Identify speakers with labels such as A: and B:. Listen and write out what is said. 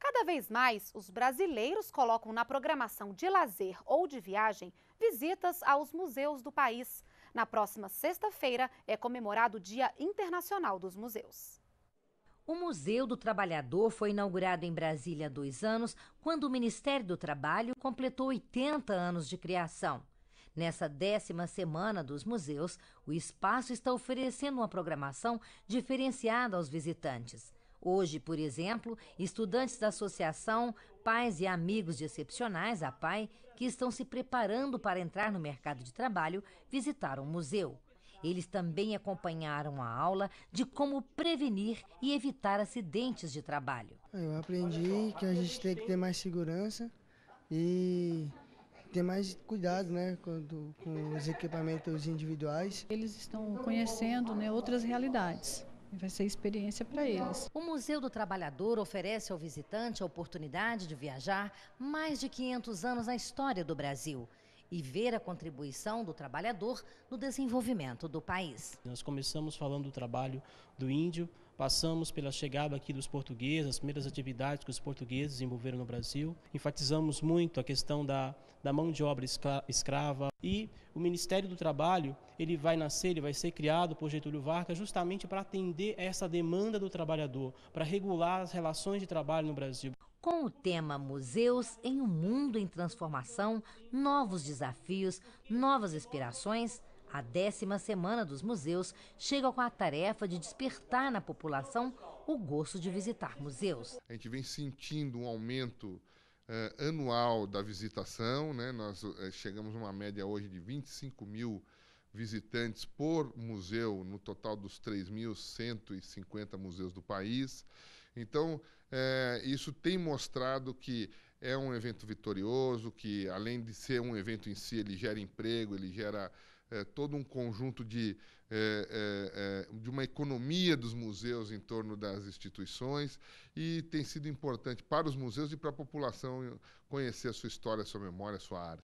A: Cada vez mais, os brasileiros colocam na programação de lazer ou de viagem visitas aos museus do país. Na próxima sexta-feira é comemorado o Dia Internacional dos Museus. O Museu do Trabalhador foi inaugurado em Brasília há dois anos, quando o Ministério do Trabalho completou 80 anos de criação. Nessa décima semana dos museus, o espaço está oferecendo uma programação diferenciada aos visitantes. Hoje, por exemplo, estudantes da Associação Pais e Amigos de Excepcionais, a PAI, que estão se preparando para entrar no mercado de trabalho, visitaram o museu. Eles também acompanharam a aula de como prevenir e evitar acidentes de trabalho. Eu aprendi que a gente tem que ter mais segurança e ter mais cuidado né, com, os equipamentos individuais. Eles estão conhecendo né, outras realidades. Vai ser experiência para eles. O Museu do Trabalhador oferece ao visitante a oportunidade de viajar mais de 500 anos na história do Brasil e ver a contribuição do trabalhador no desenvolvimento do país.
B: Nós começamos falando do trabalho do índio Passamos pela chegada aqui dos portugueses, as primeiras atividades que os portugueses desenvolveram no Brasil. Enfatizamos muito a questão da, da mão de obra escrava e o Ministério do Trabalho, ele vai nascer, ele vai ser criado por Getúlio Vargas justamente para atender essa demanda do trabalhador, para regular as relações de trabalho no Brasil. Com o tema Museus em um Mundo em Transformação, novos
A: desafios, novas inspirações, a décima semana dos museus chega com a tarefa de despertar na população o gosto de visitar museus.
C: A gente vem sentindo um aumento eh, anual da visitação, né? nós eh, chegamos a uma média hoje de 25 mil visitantes por museu, no total dos 3.150 museus do país. Então, eh, isso tem mostrado que é um evento vitorioso, que além de ser um evento em si, ele gera emprego, ele gera é, todo um conjunto de, é, é, é, de uma economia dos museus em torno das instituições e tem sido importante para os museus e para a população conhecer a sua história, a sua memória, a sua arte.